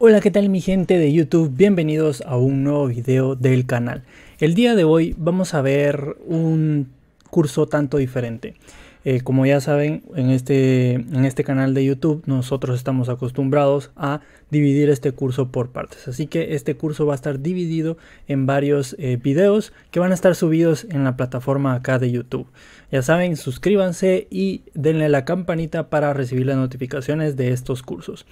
Hola qué tal mi gente de YouTube, bienvenidos a un nuevo video del canal. El día de hoy vamos a ver un curso tanto diferente. Eh, como ya saben, en este, en este canal de YouTube nosotros estamos acostumbrados a dividir este curso por partes. Así que este curso va a estar dividido en varios eh, videos que van a estar subidos en la plataforma acá de YouTube. Ya saben, suscríbanse y denle la campanita para recibir las notificaciones de estos cursos.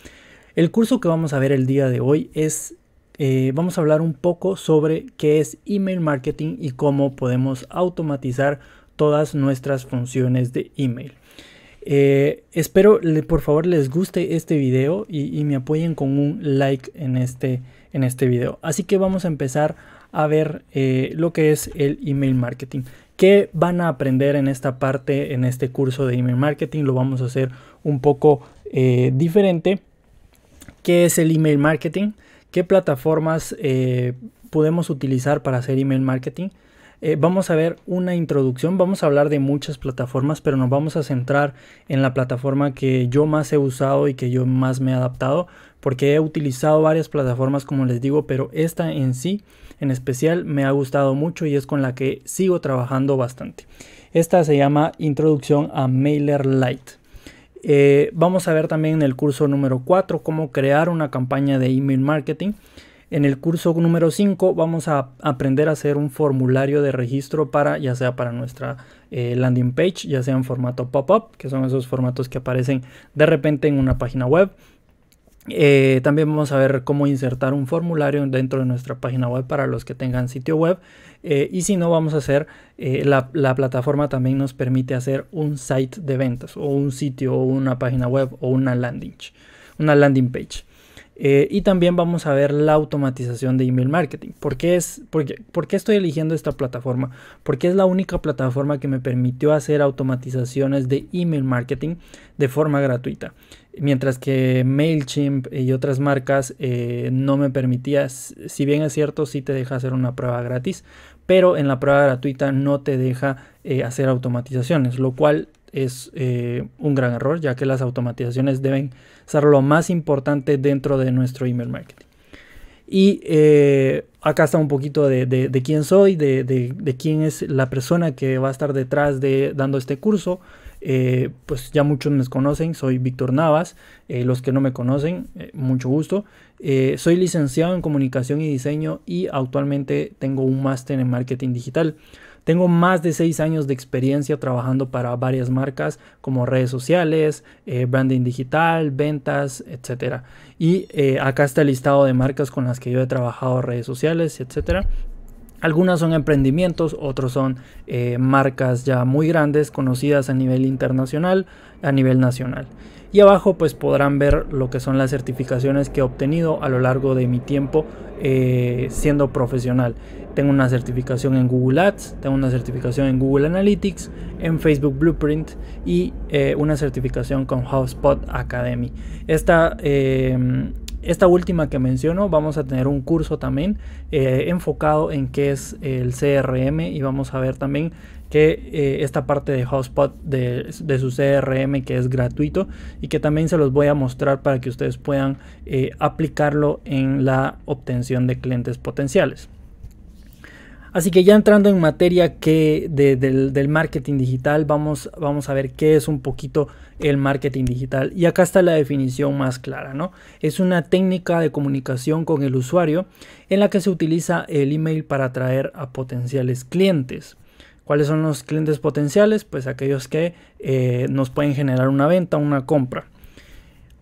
El curso que vamos a ver el día de hoy es, eh, vamos a hablar un poco sobre qué es email marketing y cómo podemos automatizar todas nuestras funciones de email. Eh, espero por favor les guste este video y, me apoyen con un like en este, en este video. Así que vamos a empezar a ver eh, lo que es el email marketing. ¿Qué van a aprender en esta parte, en este curso de email marketing? Lo vamos a hacer un poco diferente qué es el email marketing, qué plataformas eh, podemos utilizar para hacer email marketing. Eh, vamos a ver una introducción, vamos a hablar de muchas plataformas, pero nos vamos a centrar en la plataforma que yo más he usado y que yo más me he adaptado, porque he utilizado varias plataformas como les digo, pero esta en sí, en especial, me ha gustado mucho y es con la que sigo trabajando bastante. Esta se llama Introducción a MailerLite. Eh, vamos a ver también en el curso número 4 cómo crear una campaña de email marketing. En el curso número 5 vamos a aprender a hacer un formulario de registro para ya sea para nuestra eh, landing page, ya sea en formato pop-up, que son esos formatos que aparecen de repente en una página web eh, también vamos a ver cómo insertar un formulario dentro de nuestra página web para los que tengan sitio web. Eh, y si no, vamos a hacer, eh, la, plataforma también nos permite hacer un site de ventas o un sitio o una página web o una landing, una landing page. y también vamos a ver la automatización de email marketing. porque es, porque por qué estoy eligiendo esta plataforma? Porque es la única plataforma que me permitió hacer automatizaciones de email marketing de forma gratuita. Mientras que MailChimp y otras marcas eh, no me permitía, si bien es cierto, sí te deja hacer una prueba gratis, pero en la prueba gratuita no te deja eh, hacer automatizaciones, lo cual es eh, un gran error, ya que las automatizaciones deben ser lo más importante dentro de nuestro email marketing. Y acá está un poquito de, quién soy, de, quién es la persona que va a estar detrás de dando este curso. Eh, pues ya muchos me conocen, soy Víctor Navas, eh, los que no me conocen, eh, mucho gusto. soy licenciado en comunicación y diseño y actualmente tengo un máster en marketing digital. Tengo más de seis años de experiencia trabajando para varias marcas como redes sociales, branding digital, ventas, etcétera Y acá está el listado de marcas con las que yo he trabajado, redes sociales, etcétera algunas son emprendimientos, otros son eh, marcas ya muy grandes, conocidas a nivel internacional, a nivel nacional. Y abajo pues podrán ver lo que son las certificaciones que he obtenido a lo largo de mi tiempo eh, siendo profesional. Tengo una certificación en Google Ads, tengo una certificación en Google Analytics, en Facebook Blueprint y eh, una certificación con hotspot Academy. Esta em, esta última que menciono, vamos a tener un curso también eh, enfocado en qué es el CRM y vamos a ver también que eh, esta parte de Hotspot de, su CRM que es gratuito y que también se los voy a mostrar para que ustedes puedan eh, aplicarlo en la obtención de clientes potenciales. Así que ya entrando en materia que del, marketing digital, vamos, vamos a ver qué es un poquito el marketing digital. Y acá está la definición más clara, ¿no? Es una técnica de comunicación con el usuario en la que se utiliza el email para atraer a potenciales clientes. ¿Cuáles son los clientes potenciales? Pues aquellos que eh, nos pueden generar una venta, una compra.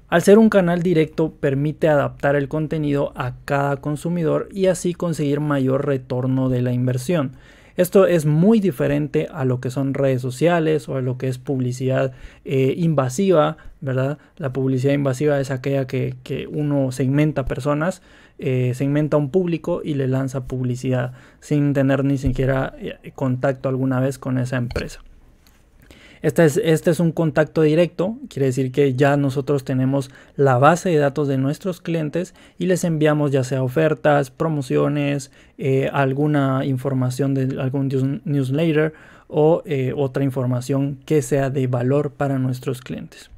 Al ser un canal directo permite adaptar el contenido a cada consumidor y así conseguir mayor retorno de la inversión. Esto es muy diferente a lo que son redes sociales o a lo que es publicidad eh, invasiva, ¿verdad? La publicidad invasiva es aquella que, uno segmenta personas, eh, segmenta un público y le lanza publicidad sin tener ni siquiera eh, contacto alguna vez con esa empresa. Este es, un contacto directo, quiere decir que ya nosotros tenemos la base de datos de nuestros clientes y les enviamos ya sea ofertas, promociones, eh, alguna información de algún newsletter o eh, otra información que sea de valor para nuestros clientes.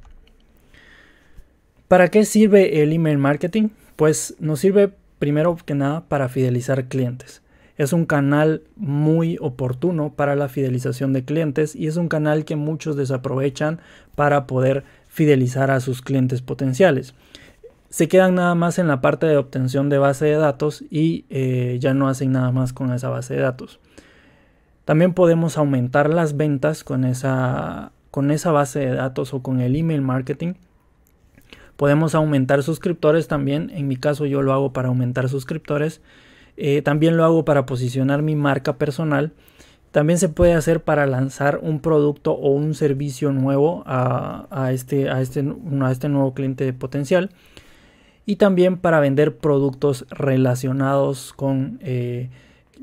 ¿Para qué sirve el email marketing? Pues nos sirve primero que nada para fidelizar clientes. Es un canal muy oportuno para la fidelización de clientes y es un canal que muchos desaprovechan para poder fidelizar a sus clientes potenciales. Se quedan nada más en la parte de obtención de base de datos y eh, ya no hacen nada más con esa base de datos. También podemos aumentar las ventas con esa, con esa base de datos o con el email marketing. Podemos aumentar suscriptores también. En mi caso yo lo hago para aumentar suscriptores. Eh, también lo hago para posicionar mi marca personal. También se puede hacer para lanzar un producto o un servicio nuevo a, este, a, este, a este nuevo cliente potencial. Y también para vender productos relacionados eh,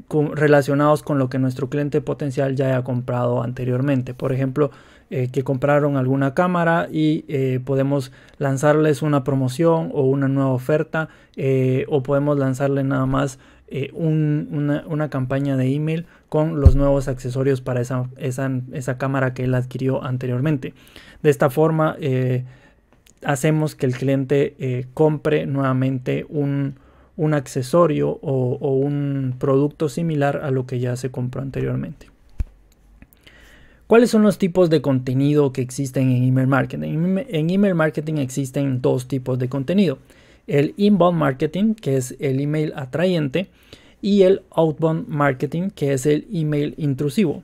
con, relacionados con lo que nuestro cliente potencial ya haya comprado anteriormente. Por ejemplo, eh, que compraron alguna cámara y podemos lanzarles una promoción o una nueva oferta o podemos lanzarle nada más eh, una, campaña de email con los nuevos accesorios para esa, cámara que él adquirió anteriormente. De esta forma eh, hacemos que el cliente eh, compre nuevamente un, accesorio o un producto similar a lo que ya se compró anteriormente. ¿Cuáles son los tipos de contenido que existen en email marketing? En email marketing existen dos tipos de contenido el inbound marketing, que es el email atrayente, y el outbound marketing, que es el email intrusivo.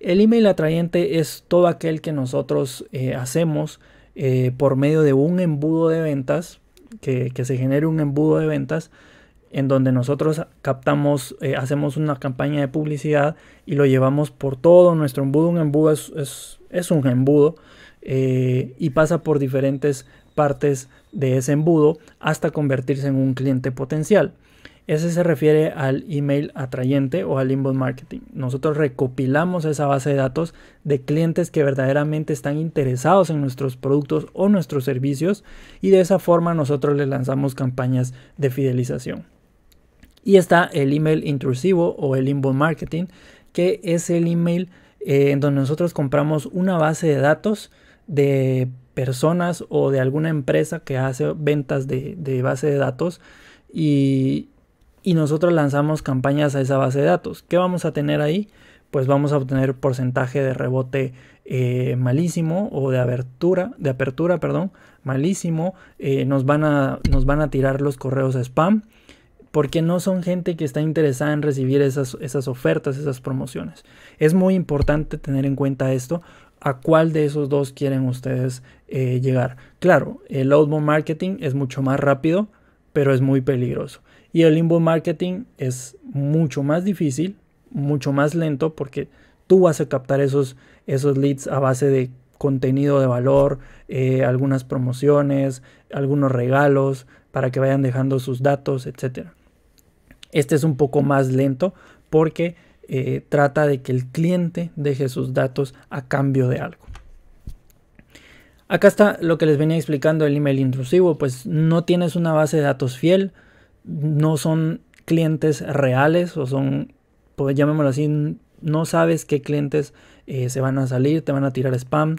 El email atrayente es todo aquel que nosotros eh, hacemos eh, por medio de un embudo de ventas, que, se genere un embudo de ventas, en donde nosotros captamos, eh, hacemos una campaña de publicidad y lo llevamos por todo nuestro embudo. Un embudo es un embudo y pasa por diferentes partes de ese embudo hasta convertirse en un cliente potencial. Ese se refiere al email atrayente o al inbound marketing. Nosotros recopilamos esa base de datos de clientes que verdaderamente están interesados en nuestros productos o nuestros servicios y de esa forma nosotros les lanzamos campañas de fidelización. Y está el email intrusivo o el inbound marketing, que es el email eh, en donde nosotros compramos una base de datos de personas o de alguna empresa que hace ventas de, base de datos y, nosotros lanzamos campañas a esa base de datos. ¿Qué vamos a tener ahí? Pues vamos a obtener porcentaje de rebote eh, malísimo o de apertura, de apertura, perdón, malísimo. Eh, nos, van a, nos van a tirar los correos a spam porque no son gente que está interesada en recibir esas, esas ofertas, esas promociones. Es muy importante tener en cuenta esto a cuál de esos dos quieren ustedes eh, llegar. Claro, el outbound marketing es mucho más rápido, pero es muy peligroso. Y el inbound marketing es mucho más difícil, mucho más lento, porque tú vas a captar esos, esos leads a base de contenido de valor, eh, algunas promociones, algunos regalos, para que vayan dejando sus datos, etc. Este es un poco más lento porque eh, trata de que el cliente deje sus datos a cambio de algo. Acá está lo que les venía explicando el email intrusivo, pues no tienes una base de datos fiel, no son clientes reales o son, pues llamémoslo así, no sabes qué clientes eh, se van a salir, te van a tirar spam,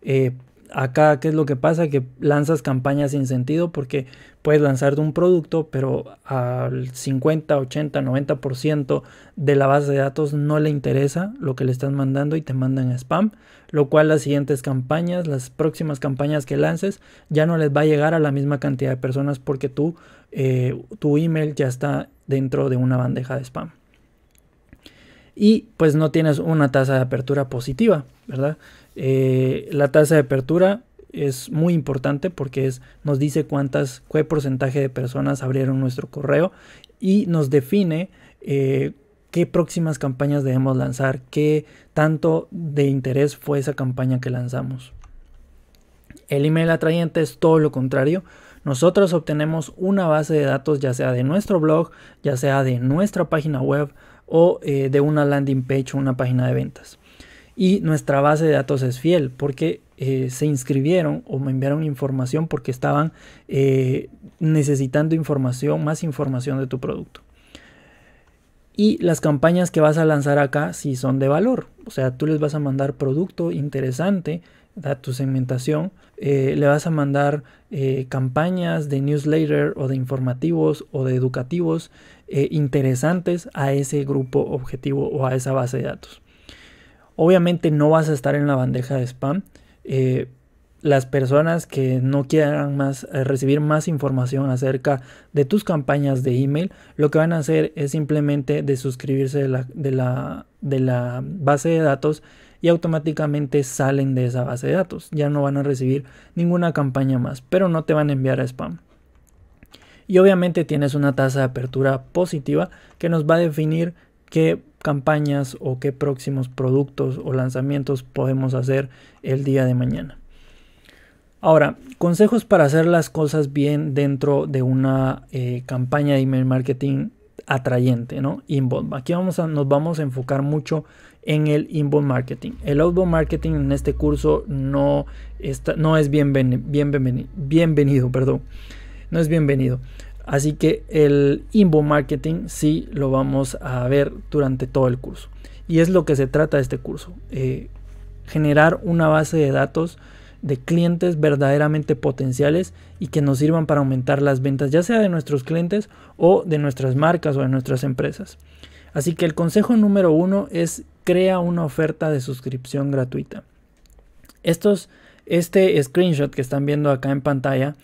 eh, acá, ¿qué es lo que pasa? Que lanzas campañas sin sentido porque puedes lanzar de un producto, pero al 50, 80, 90% de la base de datos no le interesa lo que le estás mandando y te mandan spam, lo cual las siguientes campañas, las próximas campañas que lances, ya no les va a llegar a la misma cantidad de personas porque tú, eh, tu email ya está dentro de una bandeja de spam y pues no tienes una tasa de apertura positiva, ¿verdad? Eh, la tasa de apertura es muy importante porque nos dice cuántas, qué porcentaje de personas abrieron nuestro correo y nos define eh, qué próximas campañas debemos lanzar, qué tanto de interés fue esa campaña que lanzamos. El email atrayente es todo lo contrario. Nosotros obtenemos una base de datos ya sea de nuestro blog, ya sea de nuestra página web o eh, de una landing page o una página de ventas. Y nuestra base de datos es fiel porque eh, se inscribieron o me enviaron información porque estaban eh, necesitando información, más información de tu producto. Y las campañas que vas a lanzar acá si son de valor. O sea, tú les vas a mandar producto interesante, da tu segmentación, eh, le vas a mandar eh, campañas de newsletter o de informativos o de educativos eh, interesantes a ese grupo objetivo o a esa base de datos. Obviamente no vas a estar en la bandeja de spam. las personas que no quieran más recibir más información acerca de tus campañas de email, lo que van a hacer es simplemente de suscribirse de la, de la base de datos y automáticamente salen de esa base de datos. Ya no van a recibir ninguna campaña más, pero no te van a enviar a spam. Y obviamente tienes una tasa de apertura positiva que nos va a definir qué campañas o qué próximos productos o lanzamientos podemos hacer el día de mañana. Ahora, consejos para hacer las cosas bien dentro de una eh, campaña de email marketing atrayente, ¿no? Inbound. Aquí vamos a, nos vamos a enfocar mucho en el inbound marketing. El outbound marketing en este curso no, está, no es bienven, bienvenido, perdón, no es bienvenido. Así que el inbound marketing sí lo vamos a ver durante todo el curso. Y es lo que se trata de este curso. Eh, generar una base de datos de clientes verdaderamente potenciales y que nos sirvan para aumentar las ventas, ya sea de nuestros clientes o de nuestras marcas o de nuestras empresas. Así que el consejo número uno es crea una oferta de suscripción gratuita. Estos, este screenshot que están viendo acá en pantalla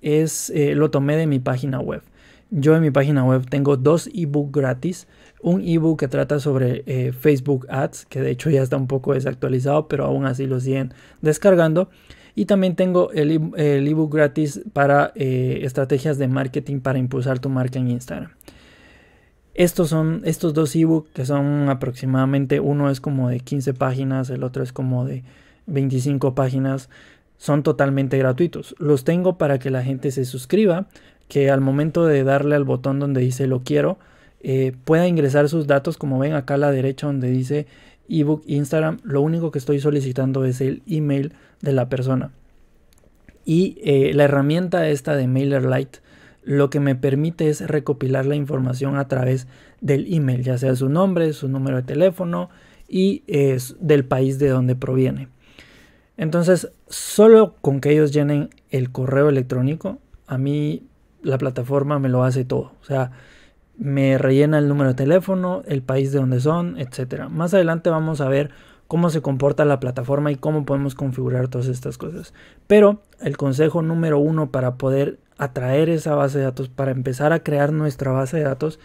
es, eh, lo tomé de mi página web. Yo en mi página web tengo dos ebook gratis. Un ebook que trata sobre eh, Facebook Ads, que de hecho ya está un poco desactualizado, pero aún así lo siguen descargando. Y también tengo el, e-, ebook gratis para eh, estrategias de marketing para impulsar tu marca en Instagram. Estos son estos dos ebooks que son aproximadamente uno es como de 15 páginas, el otro es como de 25 páginas, son totalmente gratuitos. Los tengo para que la gente se suscriba, que al momento de darle al botón donde dice lo quiero, eh, pueda ingresar sus datos, como ven acá a la derecha donde dice ebook Instagram, lo único que estoy solicitando es el email de la persona. Y eh, la herramienta esta de MailerLite lo que me permite es recopilar la información a través del email, ya sea su nombre, su número de teléfono y es eh, del país de donde proviene. Entonces, solo con que ellos llenen el correo electrónico, a mí la plataforma me lo hace todo. O sea, me rellena el número de teléfono, el país de donde son, etc. Más adelante vamos a ver cómo se comporta la plataforma y cómo podemos configurar todas estas cosas. Pero el consejo número uno para poder atraer esa base de datos, para empezar a crear nuestra base de datos,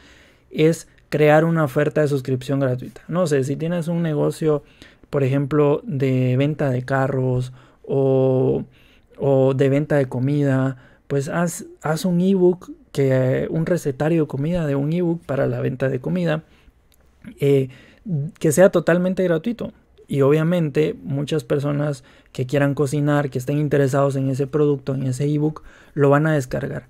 es crear una oferta de suscripción gratuita. No sé, si tienes un negocio, por ejemplo, de venta de carros o, de venta de comida, pues haz, un ebook, que, un recetario de comida de un ebook para la venta de comida, eh, que sea totalmente gratuito. Y obviamente muchas personas que quieran cocinar, que estén interesados en ese producto, en ese ebook, lo van a descargar.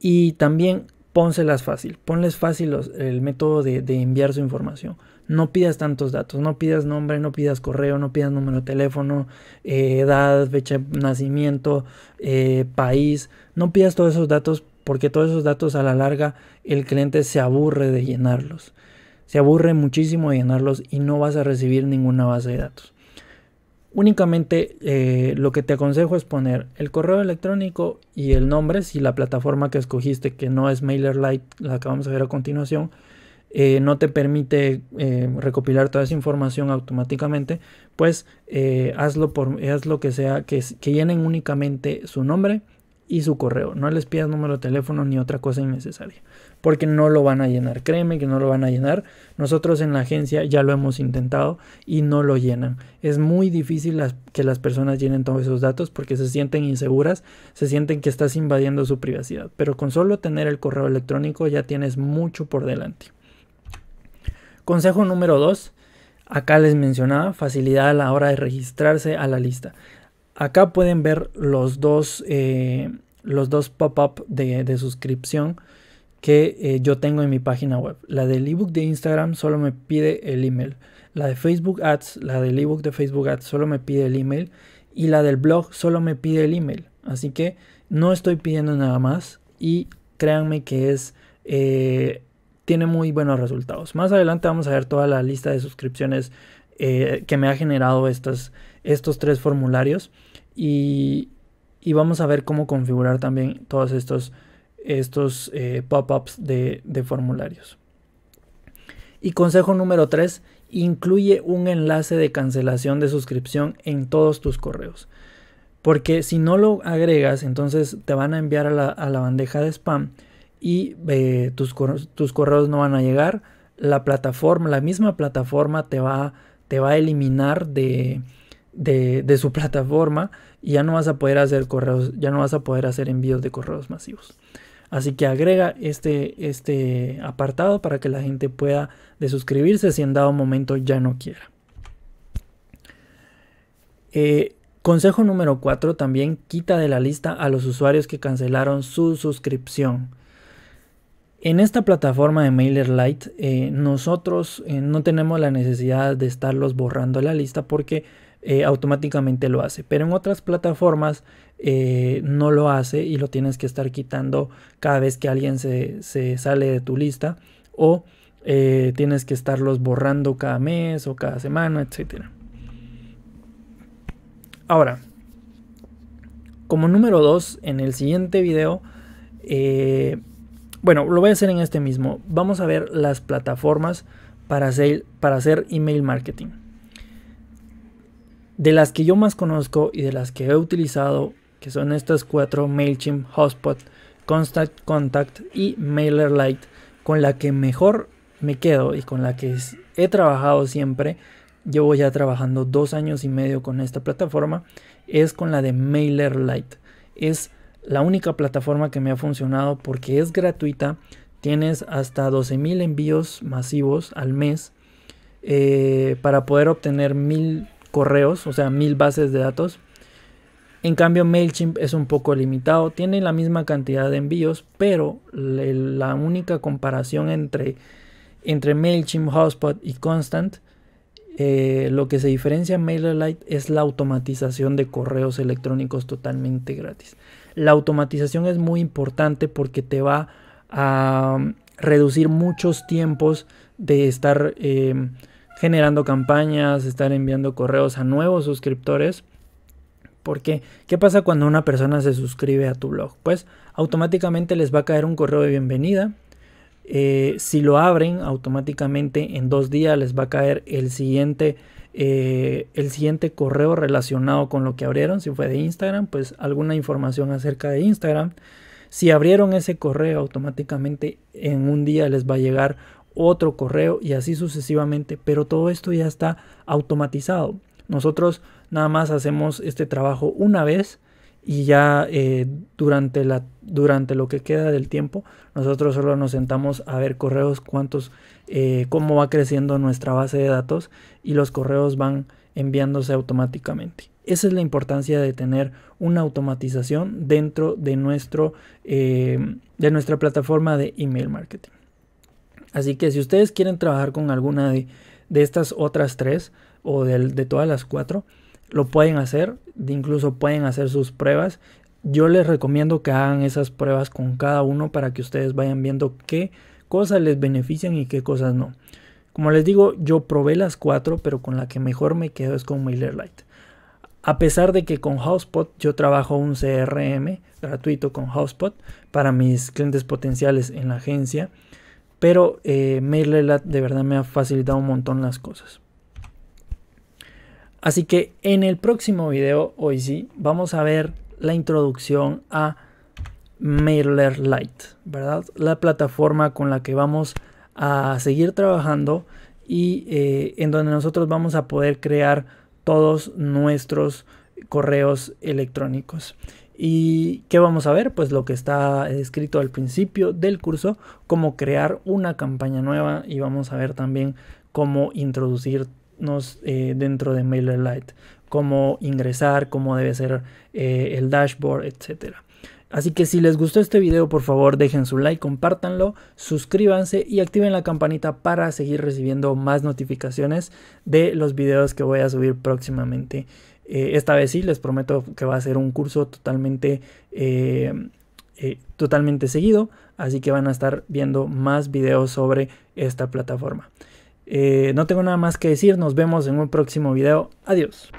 Y también pónselas fácil, ponles fácil el método de, enviar su información. No pidas tantos datos, no pidas nombre, no pidas correo, no pidas número de teléfono, eh, edad, fecha de nacimiento, eh, país. No pidas todos esos datos porque todos esos datos a la larga el cliente se aburre de llenarlos se aburre muchísimo de llenarlos y no vas a recibir ninguna base de datos. Únicamente eh, lo que te aconsejo es poner el correo electrónico y el nombre, si la plataforma que escogiste, que no es MailerLite, la que vamos a ver a continuación, eh, no te permite eh, recopilar toda esa información automáticamente, pues hazlo por, hazlo que sea, que, que llenen únicamente su nombre, y su correo. No les pidas número de teléfono ni otra cosa innecesaria. Porque no lo van a llenar. Créeme que no lo van a llenar. Nosotros en la agencia ya lo hemos intentado y no lo llenan. Es muy difícil que las personas llenen todos esos datos porque se sienten inseguras, se sienten que estás invadiendo su privacidad. Pero con solo tener el correo electrónico ya tienes mucho por delante. Consejo número 2. Acá les mencionaba facilidad a la hora de registrarse a la lista. Acá pueden ver los dos, eh, los dos pop-up de, suscripción que eh, yo tengo en mi página web. La del ebook de Instagram solo me pide el email. La de Facebook Ads, la del ebook de Facebook Ads solo me pide el email. Y la del blog solo me pide el email. Así que no estoy pidiendo nada más y créanme que es... Eh, tiene muy buenos resultados. Más adelante vamos a ver toda la lista de suscripciones que me ha generado estos tres formularios. Y, vamos a ver cómo configurar también todos estos, estos eh, pop-ups de, formularios. Y consejo número 3, incluye un enlace de cancelación de suscripción en todos tus correos. Porque si no lo agregas, entonces te van a enviar a la, bandeja de spam y eh, tus, correos, tus, correos, no van a llegar. La plataforma, la misma plataforma te va, te va a eliminar de, de, su plataforma y ya no vas a poder hacer correos, ya no vas a poder hacer envíos de correos masivos. Así que agrega este, este apartado para que la gente pueda suscribirse si en dado momento ya no quiera. Eh, consejo número 4 también quita de la lista a los usuarios que cancelaron su suscripción. En esta plataforma de MailerLite eh, nosotros eh, no tenemos la necesidad de estarlos borrando la lista porque eh, automáticamente lo hace. Pero en otras plataformas eh, no lo hace y lo tienes que estar quitando cada vez que alguien se, sale de tu lista o eh, tienes que estarlos borrando cada mes o cada semana, etcétera Ahora, como número 2, en el siguiente video, bueno, lo voy a hacer en este mismo. Vamos a ver las plataformas para hacer, para hacer email marketing. De las que yo más conozco y de las que he utilizado, que son estas cuatro, MailChimp, Hotspot, Constant Contact y MailerLite, con la que mejor me quedo y con la que he trabajado siempre, llevo ya trabajando dos años y medio con esta plataforma, es con la de MailerLite. Es la única plataforma que me ha funcionado porque es gratuita, tienes hasta 12.000 envíos masivos al mes eh, para poder obtener 1.000 correos, o sea, mil bases de datos. En cambio, MailChimp es un poco limitado, tiene la misma cantidad de envíos, pero la única comparación entre, entre MailChimp, Hotspot y Constant, eh, lo que se diferencia a MailerLite es la automatización de correos electrónicos totalmente gratis. La automatización es muy importante porque te va a reducir muchos tiempos de estar... Eh, generando campañas, estar enviando correos a nuevos suscriptores. Porque, ¿qué pasa cuando una persona se suscribe a tu blog? Pues automáticamente les va a caer un correo de bienvenida. Eh, si lo abren, automáticamente en dos días les va a caer el siguiente, eh, el siguiente correo relacionado con lo que abrieron. Si fue de Instagram, pues alguna información acerca de Instagram. Si abrieron ese correo, automáticamente en un día les va a llegar otro correo y así sucesivamente, pero todo esto ya está automatizado. Nosotros nada más hacemos este trabajo una vez y ya eh, durante, la, durante lo que queda del tiempo, nosotros solo nos sentamos a ver correos, cuántos, eh, cómo va creciendo nuestra base de datos y los correos van enviándose automáticamente. Esa es la importancia de tener una automatización dentro de, nuestro, eh, de nuestra plataforma de email marketing. Así que si ustedes quieren trabajar con alguna de, estas otras tres o de, de todas las cuatro, lo pueden hacer, incluso pueden hacer sus pruebas. Yo les recomiendo que hagan esas pruebas con cada uno para que ustedes vayan viendo qué cosas les benefician y qué cosas no. Como les digo, yo probé las cuatro, pero con la que mejor me quedo es con MailerLite. A pesar de que con HousePot yo trabajo un CRM gratuito con HousePot para mis clientes potenciales en la agencia, pero eh, MailerLite de verdad me ha facilitado un montón las cosas. Así que en el próximo video, hoy sí, vamos a ver la introducción a MailerLite, ¿verdad? La plataforma con la que vamos a seguir trabajando y eh, en donde nosotros vamos a poder crear todos nuestros correos electrónicos. ¿Y qué vamos a ver? Pues lo que está escrito al principio del curso, cómo crear una campaña nueva y vamos a ver también cómo introducirnos eh, dentro de MailerLite, cómo ingresar, cómo debe ser eh, el dashboard, etcétera. Así que si les gustó este video, por favor dejen su like, compártanlo, suscríbanse y activen la campanita para seguir recibiendo más notificaciones de los videos que voy a subir próximamente. Eh, esta vez sí, les prometo que va a ser un curso totalmente, eh, eh, totalmente seguido, así que van a estar viendo más videos sobre esta plataforma. no tengo nada más que decir, nos vemos en un próximo video, adiós.